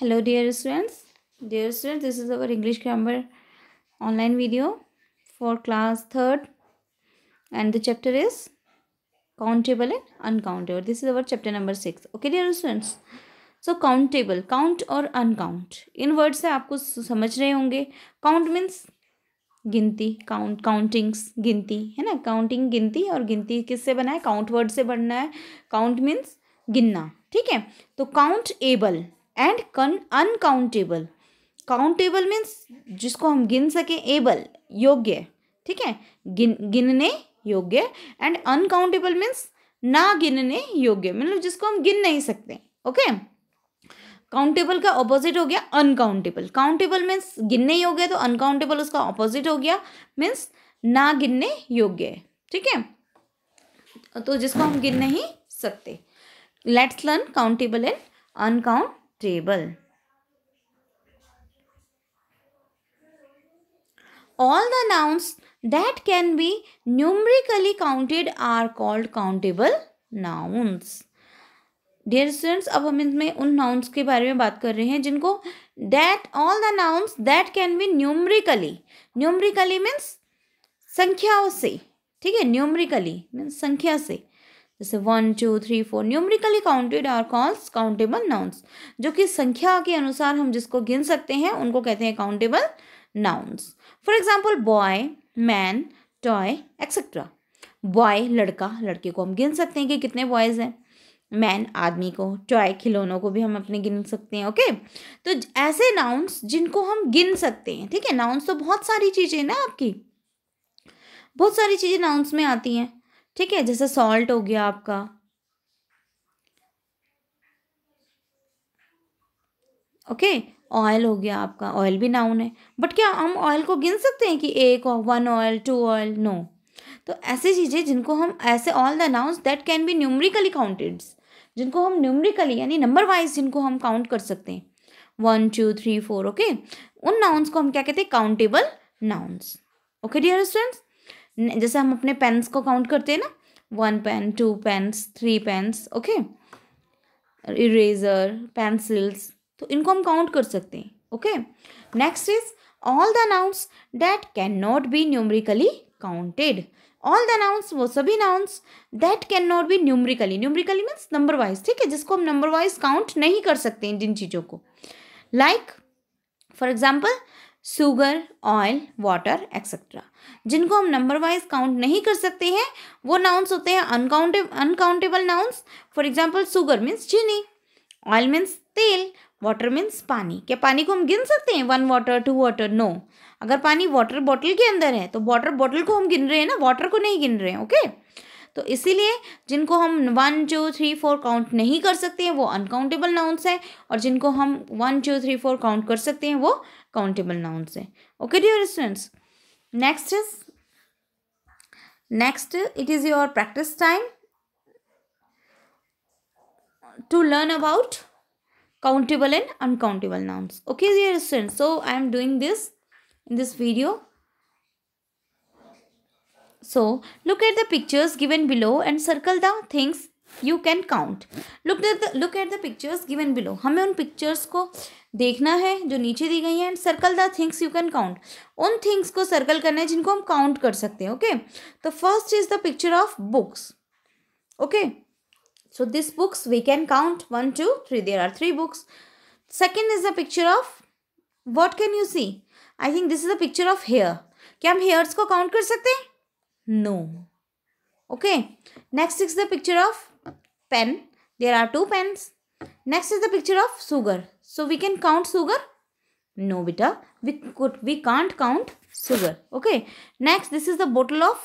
Hello dear students dear students this is our English grammar online video for class third and the chapter is countable and uncountable this is our chapter number six okay dear students so countable count और uncount इन words से आपको समझ रहे होंगे count means गिनती count countings गिनती है ना काउंटिंग गिनती और गिनती किससे बना है काउंट वर्ड से बनना है काउंट मीन्स गिनना ठीक है तो काउंट एबल एंड कन अनकाउंटेबल काउंटेबल मीन्स जिसको हम गिन सकें एबल योग्य ठीक है गिन गिनने योग्य एंड अनकाउंटेबल मीन्स ना गिनने योग्य मतलब जिसको हम गिन नहीं सकते ओके काउंटेबल का ऑपोजिट हो गया अनकाउंटेबल काउंटेबल मीन्स गिनने योग्य तो अनकाउंटेबल उसका ऑपोजिट हो गया मीन्स ना गिनने योग्य है ठीक है तो जिसको हम गिन नहीं सकते let's learn countable and uncountable table. All the nouns that can be numerically counted are called countable nouns. Dear students अब हम इसमें उन नाउन्स के बारे में बात कर रहे हैं जिनको that all the nouns that can be numerically numerically means संख्याओं से ठीक है न्यूमरिकली मीन्स संख्या से जैसे one two three four numerically counted are calls countable nouns जो कि संख्या के अनुसार हम जिसको गिन सकते हैं उनको कहते हैं countable nouns for example boy man toy etcetera boy लड़का लड़के को हम गिन सकते हैं कि कितने बॉयज़ हैं मैन आदमी को टॉय खिलौनों को भी हम अपने गिन सकते हैं ओके तो ऐसे नाउन्स जिनको हम गिन सकते हैं ठीक है नाउन्स तो बहुत सारी चीज़ें ना आपकी बहुत सारी चीज़ें नाउन्स में आती हैं ठीक है जैसे सॉल्ट हो गया आपका ओके ऑयल हो गया आपका ऑयल भी नाउन है बट क्या हम ऑयल को गिन सकते हैं कि एक और one oil two oil no तो ऐसी चीज़ें जिनको हम ऐसे all the nouns that can be numerically counted जिनको हम न्यूमरिकली यानी नंबर वाइज जिनको हम काउंट कर सकते हैं one two three four okay उन नाउन्स को हम क्या कहते हैं countable nouns okay dear students जैसे हम अपने पेन्स को काउंट करते हैं ना one pen two pens three pens okay eraser pencils तो इनको हम काउंट कर सकते हैं okay next is all the nouns that can not be numerically counted all the nouns वो सभी nouns that can not be numerically numerically means number wise ठीक है जिसको हम नंबर वाइज काउंट नहीं कर सकते हैं जिन चीज़ों को like for example sugar oil water etcetera जिनको हम नंबर वाइज काउंट नहीं कर सकते हैं वो नाउन्स होते हैं uncountable uncountable nouns for example sugar means चीनी ऑयल मीन्स तेल वाटर मीन्स पानी क्या पानी को हम गिन सकते हैं one water two water no अगर पानी वाटर बॉटल के अंदर है तो वाटर बॉटल को हम गिन रहे हैं ना वाटर को नहीं गिन रहे हैं ओके okay? तो इसीलिए जिनको हम one two three four count नहीं कर सकते हैं वो अनकाउंटेबल नाउन्स है और जिनको हम one two three four count कर सकते हैं वो countable nouns okay dear students next is next it is your practice time to learn about countable and uncountable nouns okay dear students so i am doing this in this video so look at the pictures given below and circle the things you can count look at the look at the pictures given below हमें उन pictures को देखना है जो नीचे दी गई हैं and circle the things you can count उन थिंग्स को सर्कल करना है जिनको हम काउंट कर सकते हैं ओके तो first is the picture of books okay so this books we can count one two three there are three books second is the picture of what can you see I think this is the picture of hair क्या हम hairs को count कर सकते हैं no okay next is the picture of pen. There are two pens. Next is the picture of sugar. So we can count sugar? No beta, we, could, we can't count sugar. Okay. Next, this is the bottle of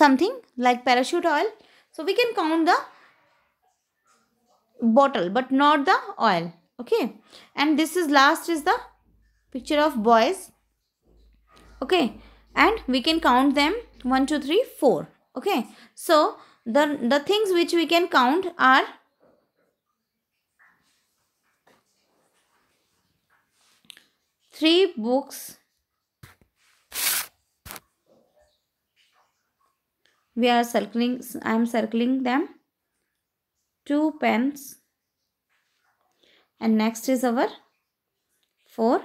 something like parachute oil. So we can count the bottle but not the oil. Okay. And this is last is the picture of boys. Okay. And we can count them 1, 2, 3, 4. Okay. So the, the things which we can count are three books we are circling i am circling them two pens and next is our four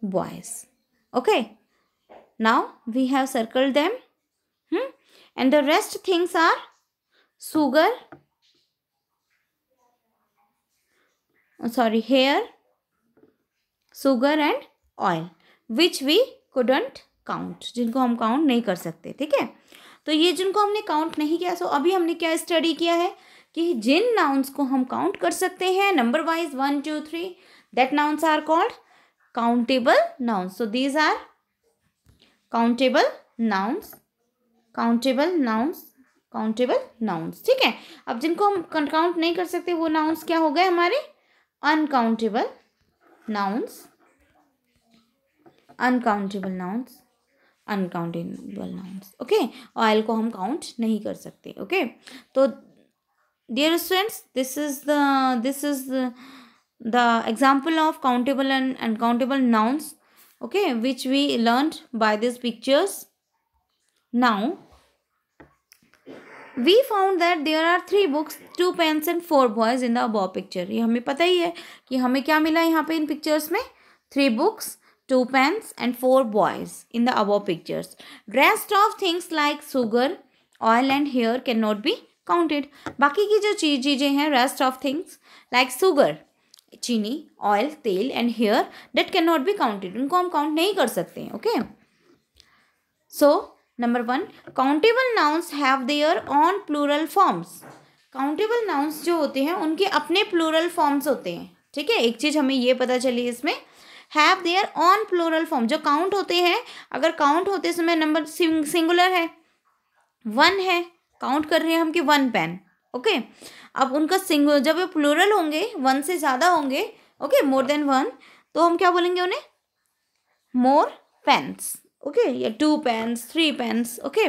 boys okay Now we have circled them. Hmm? And the rest things are sugar. Oh, sorry, hair, sugar and oil. Which we couldn't count jinko hum count nahi kar sakte theek hai तो ये जिनको हमने count नहीं किया सो so अभी हमने क्या study किया है कि जिन नाउन्स को हम काउंट कर सकते हैं number wise one two three that nouns are called countable nouns so these are countable nouns countable nouns countable nouns ठीक है अब जिनको हम काउंट नहीं कर सकते वो नाउंस क्या हो गए हमारे uncountable nouns uncountable nouns uncountable nouns okay oil को हम काउंट नहीं कर सकते ओके okay? तो dear students this is the this is the example of countable and uncountable nouns okay which we learned by these pictures now we found that there are three books two pens and four boys in the above picture ये हमें पता ही है कि हमें क्या मिला यहाँ पे इन पिक्चर्स में three books two pens and four boys in the above pictures rest of things like sugar oil and hair can not be counted बाकी की जो चीज़ चीज़ें हैं rest of things like sugar चीनी ऑयल तेल and hair that can not be counted उनको हम काउंट नहीं कर सकते हैं okay so number one countable nouns have their own plural forms countable nouns जो होते हैं उनके अपने प्लूरल फॉर्म्स होते हैं ठीक है एक चीज़ हमें ये पता चली इसमें have their own plural form जो काउंट होते हैं अगर काउंट होते समय नंबर सिंगुलर है वन है काउंट कर रहे हैं हम कि वन पेन ओके अब उनका सिंग जब ये प्लूरल होंगे वन से ज़्यादा होंगे ओके मोर देन वन तो हम क्या बोलेंगे उन्हें मोर पेंस ओके या two pens three pens okay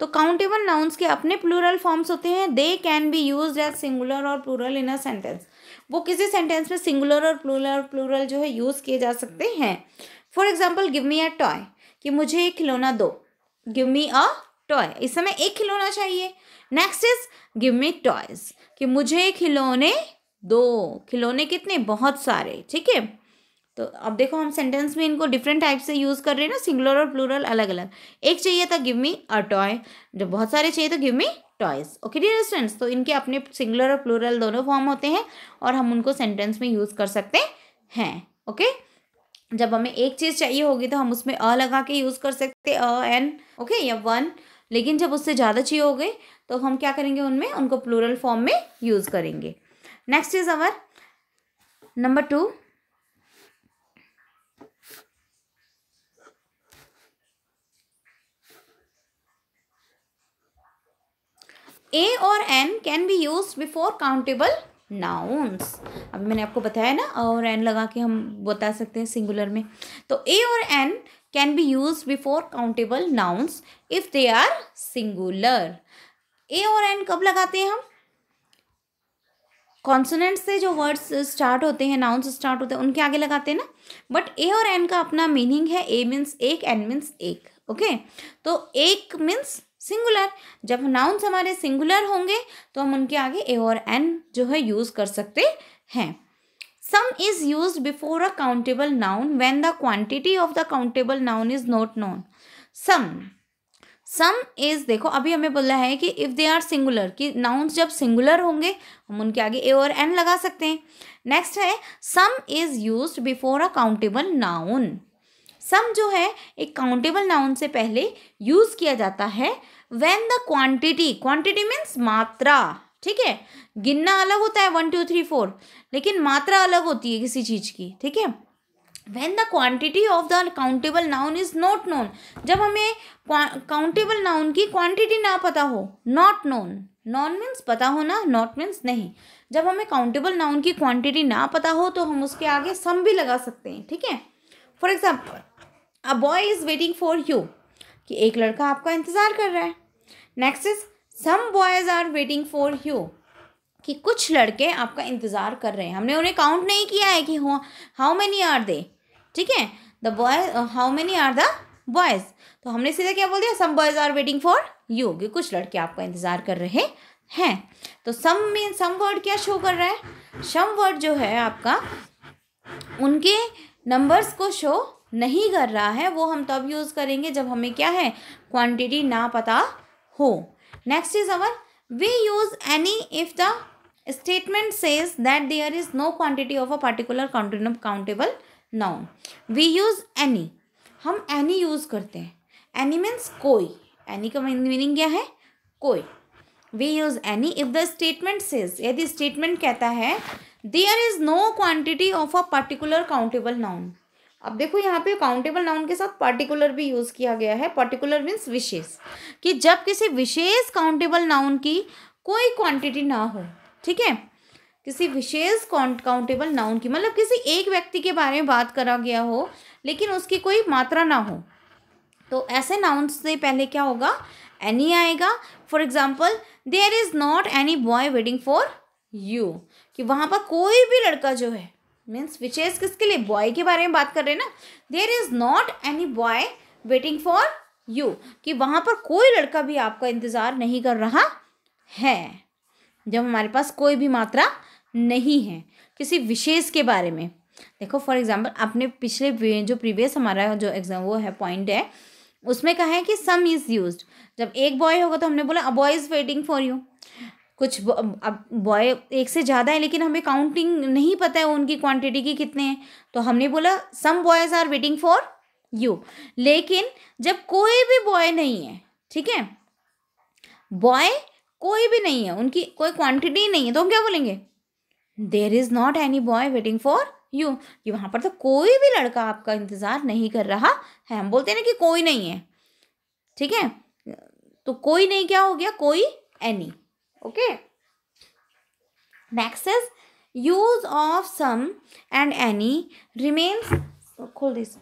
तो काउंटेबल नाउन्स के अपने प्लूरल फॉर्म्स होते हैं they can be use as singular और प्लूरल इन अ सेंटेंस वो किसी सेंटेंस में सिंगुलर और प्लूरल प्लूरल जो है यूज़ किए जा सकते हैं for example give me a toy कि मुझे एक खिलौना दो गिव मी अ टॉय इस समय एक खिलौना चाहिए next is give me toys कि मुझे खिलौने दो खिलौने कितने बहुत सारे ठीक है तो अब देखो हम सेंटेंस में इनको डिफरेंट टाइप से यूज़ कर रहे हैं ना सिंगुलर और प्लूरल अलग अलग एक चाहिए था गिव मी अ टॉय जब बहुत सारे चाहिए तो give me toys okay dear students तो इनके अपने सिंगुलर और प्लूरल दोनों फॉर्म होते हैं और हम उनको सेंटेंस में यूज़ कर सकते हैं ओके जब हमें एक चीज़ चाहिए होगी तो हम उसमें अ लगा के यूज़ कर सकते अ एन ओके या वन लेकिन जब उससे ज़्यादा चाहिए हो गए तो हम क्या करेंगे उनमें उनको प्लूरल फॉर्म में यूज़ करेंगे next is our number two a और an can be use before countable nouns अभी मैंने आपको बताया ना और एन लगा के हम बता सकते हैं सिंगुलर में तो ए और an can be use before countable nouns if they are singular a और एन कब लगाते हैं हम कॉन्सोनेंट से जो वर्ड्स स्टार्ट होते हैं नाउन्स स्टार्ट होते हैं उनके आगे लगाते हैं ना बट ए और एन का अपना मीनिंग है ए मीन्स एक एन मीन्स एक ओके तो एक मीन्स सिंगुलर जब नाउन्स हमारे सिंगुलर होंगे तो हम उनके आगे ए और एन जो है यूज़ कर सकते हैं some is use before a countable noun when the quantity of the countable noun is not known some some is देखो अभी हमें बोला है कि इफ़ दे आर सिंगुलर कि नाउन्स जब सिंगुलर होंगे हम उनके आगे ए और एन लगा सकते हैं नेक्स्ट है some is use before a countable noun some जो है एक काउंटेबल नाउन से पहले यूज़ किया जाता है when the quantity quantity means मात्रा ठीक है गिनना अलग होता है वन टू थ्री फोर लेकिन मात्रा अलग होती है किसी चीज़ की ठीक है when the quantity of the countable noun is not known जब हमें काउंटेबल नाउन की क्वान्टिटी ना पता हो नॉट नोन नॉन मीन्स पता होना नॉट मीन्स नहीं जब हमें काउंटेबल नाउन की क्वान्टिटी ना पता हो तो हम उसके आगे सम भी लगा सकते हैं ठीक है for example a boy is waiting for you कि एक लड़का आपका इंतज़ार कर रहा है next is some boys are waiting for you कि कुछ लड़के आपका इंतज़ार कर रहे हैं हमने उन्हें काउंट नहीं किया है कि हाउ मैनी आर दे ठीक है the boys how many are the boys तो हमने सीधा क्या बोल दिया some boys are waiting for you कि कुछ लड़के आपका इंतजार कर रहे हैं तो सम मीन सम वर्ड क्या शो कर रहा है सम वर्ड जो है आपका उनके नंबर्स को शो नहीं कर रहा है वो हम तब यूज़ करेंगे जब हमें क्या है क्वांटिटी ना पता हो next is our we use any if the statement says that there is no quantity of a particular countable noun we use any हम एनी यूज़ करते हैं एनी मीन्स कोई एनी का मीनिंग क्या है कोई we use any if the statement says यदि statement कहता है there is no quantity of a particular countable noun अब देखो यहाँ पे काउंटेबल नाउन के साथ पर्टिकुलर भी यूज़ किया गया है पर्टिकुलर मीन्स विशेष कि जब किसी विशेष काउंटेबल नाउन की कोई क्वांटिटी ना हो ठीक है किसी विशेष काउंटेबल नाउन की मतलब किसी एक व्यक्ति के बारे में बात करा गया हो लेकिन उसकी कोई मात्रा ना हो तो ऐसे नाउन से पहले क्या होगा एनी आएगा for example there is not any boy waiting for you कि वहाँ पर कोई भी लड़का जो है मीन्स विशेष किसके लिए बॉय के बारे में बात कर रहे हैं ना there is not any boy waiting for you कि वहाँ पर कोई लड़का भी आपका इंतज़ार नहीं कर रहा है जब हमारे पास कोई भी मात्रा नहीं है किसी विशेष के बारे में देखो फॉर एग्जाम्पल आपने पिछले जो प्रीवियस हमारा जो एग्जाम वो है पॉइंट है उसमें कहा है कि सम इज़ यूज जब एक बॉय होगा तो हमने बोला a boy is waiting for you कुछ अब बॉय एक से ज़्यादा है लेकिन हमें काउंटिंग नहीं पता है उनकी क्वांटिटी की कितने हैं तो हमने बोला some boys are waiting for you लेकिन जब कोई भी बॉय नहीं है ठीक है बॉय कोई भी नहीं है उनकी कोई क्वांटिटी नहीं है तो हम क्या बोलेंगे there is not any boy waiting for you कि वहाँ पर तो कोई भी लड़का आपका इंतज़ार नहीं कर रहा है हम बोलते हैं ना कि कोई नहीं है ठीक है तो कोई नहीं क्या हो गया कोई any okay next is use of some and any remains खोल this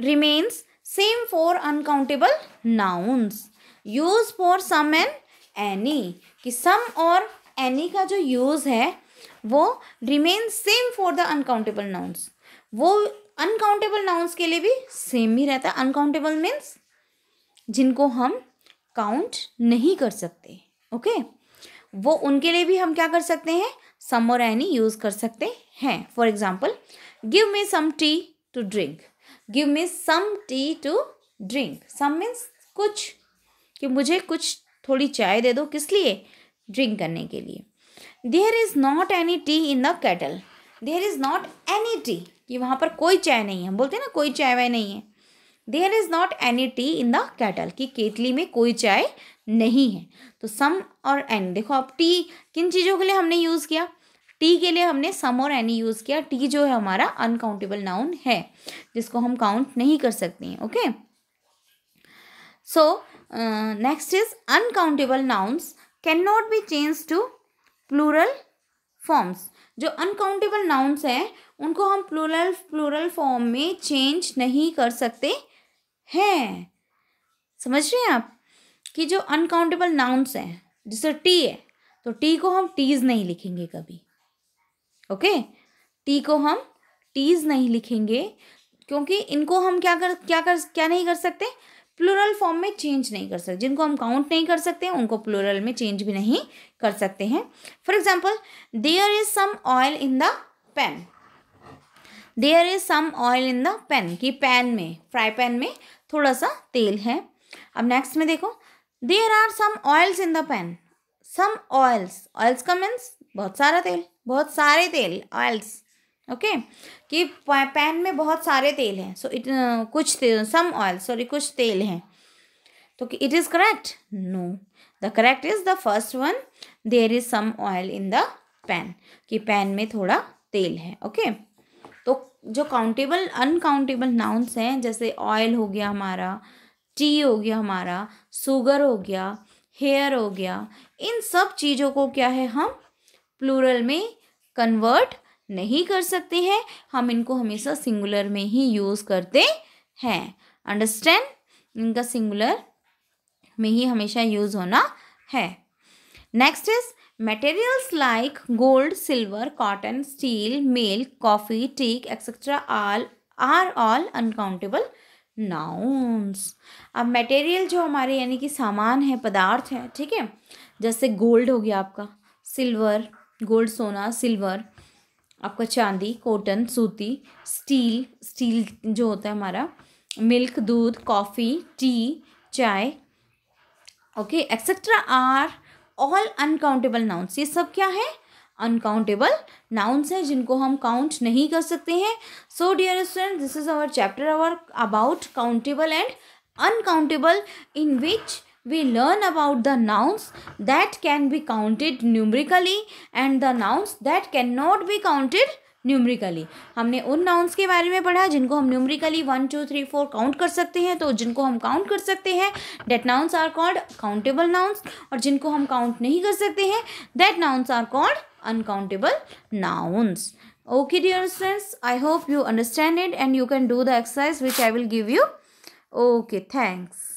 remains same for uncountable nouns use for some and any कि सम और एनी का जो यूज़ है वो remain same for the uncountable nouns वो अनकाउंटेबल नाउन्स के लिए भी सेम ही रहता है अनकाउंटेबल मीन्स जिनको हम काउंट नहीं कर सकते ओके okay? वो उनके लिए भी हम क्या कर सकते हैं सम और एनी यूज़ कर सकते हैं for example give me some tea to drink give me some tea to drink some means कुछ कि मुझे कुछ थोड़ी चाय दे दो किस लिए ड्रिंक करने के लिए there is not any tea in the kettle there is not any tea कि वहाँ पर कोई चाय नहीं है हम बोलते हैं ना कोई चाय वाय नहीं है there is not any tea in the kettle कि केतली में कोई चाय नहीं है तो सम और एनी देखो अब टी किन चीज़ों के लिए हमने यूज़ किया टी के लिए हमने सम और एनी यूज़ किया टी जो है हमारा अनकाउंटेबल नाउन है जिसको हम काउंट नहीं कर सकते हैं okay so next is uncountable nouns can not be change to plural forms जो अनकाउंटेबल नाउन्स हैं उनको हम प्लूरल प्लूरल फॉर्म में चेंज नहीं कर सकते हैं समझ रहे हैं आप कि जो अनकाउंटेबल नाउन्स हैं जैसे टी है तो टी को हम टीज नहीं लिखेंगे कभी ओके टी को हम टीज नहीं लिखेंगे क्योंकि इनको हम क्या कर क्या कर क्या नहीं कर सकते प्लूरल फॉर्म में चेंज नहीं कर सकते जिनको हम काउंट नहीं कर सकते उनको प्लूरल में चेंज भी नहीं कर सकते हैं for example there is some oil in the pan there is some oil in the pan कि पैन में फ्राई पैन में थोड़ा सा तेल है अब नेक्स्ट में देखो there are some oils in the pan some oils oils का मीन्स बहुत सारा तेल बहुत सारे तेल ऑयल्स ओके okay? कि पैन में बहुत सारे तेल हैं सो इट कुछ सम ऑयल सॉरी कुछ तेल हैं तो it is correct no the correct is the first one there is some oil in the pan कि पैन में थोड़ा तेल है ओके okay? तो जो काउंटेबल अनकाउंटेबल नाउन्स हैं जैसे ऑयल हो गया हमारा टी हो गया हमारा सुगर हो गया हेयर हो गया इन सब चीज़ों को क्या है हम प्लूरल में कन्वर्ट नहीं कर सकते हैं हम इनको हमेशा सिंगुलर में ही यूज़ करते हैं अंडरस्टैंड इनका सिंगुलर में ही हमेशा यूज़ होना है next is materials like gold silver cotton steel milk coffee teak etcetera all are all uncountable nouns अब मटेरियल जो हमारे यानी कि सामान है पदार्थ है ठीक है जैसे गोल्ड हो गया आपका सिल्वर गोल्ड सोना सिल्वर आपका चांदी कॉटन सूती स्टील स्टील जो होता है हमारा मिल्क दूध कॉफ़ी टी चाय okay etcetera are all uncountable nouns ये सब क्या है अनकाउंटेबल नाउन्स हैं जिनको हम काउंट नहीं कर सकते हैं so dear student this is our chapter our about countable and uncountable in which we learn about the nouns that can be counted numerically and the nouns that cannot be counted numerically हमने उन nouns के बारे में पढ़ा जिनको हम numerically one two three four count कर सकते हैं तो जिनको हम काउंट कर सकते हैं that nouns are called countable nouns और जिनको हम काउंट नहीं कर सकते हैं that nouns are called uncountable nouns okay dear friends I hope you understand it and you can do the exercise which I will give you okay thanks